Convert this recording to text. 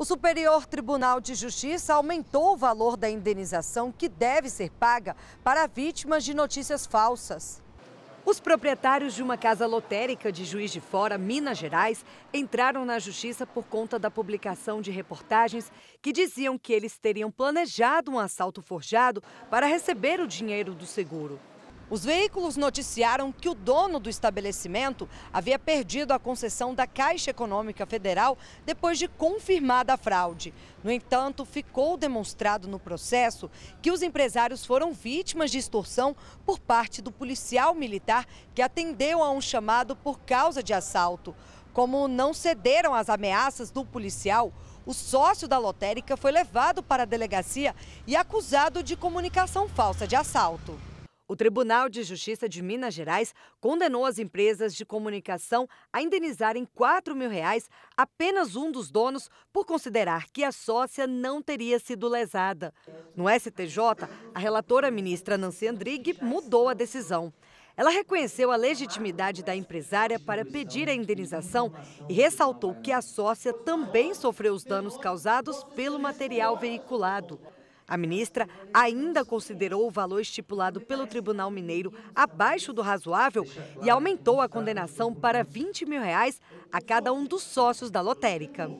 O Superior Tribunal de Justiça aumentou o valor da indenização que deve ser paga para vítimas de notícias falsas. Os proprietários de uma casa lotérica de Juiz de Fora, Minas Gerais, entraram na justiça por conta da publicação de reportagens que diziam que eles teriam planejado um assalto forjado para receber o dinheiro do seguro. Os veículos noticiaram que o dono do estabelecimento havia perdido a concessão da Caixa Econômica Federal depois de confirmada a fraude. No entanto, ficou demonstrado no processo que os empresários foram vítimas de extorsão por parte do policial militar que atendeu a um chamado por causa de assalto. Como não cederam às ameaças do policial, o sócio da lotérica foi levado para a delegacia e acusado de comunicação falsa de assalto. O Tribunal de Justiça de Minas Gerais condenou as empresas de comunicação a indenizarem R$ 4 mil reais apenas um dos donos por considerar que a sócia não teria sido lesada. No STJ, a relatora ministra Nancy Andrighi mudou a decisão. Ela reconheceu a legitimidade da empresária para pedir a indenização e ressaltou que a sócia também sofreu os danos causados pelo material veiculado. A ministra ainda considerou o valor estipulado pelo Tribunal Mineiro abaixo do razoável e aumentou a condenação para 20 mil reais a cada um dos sócios da lotérica.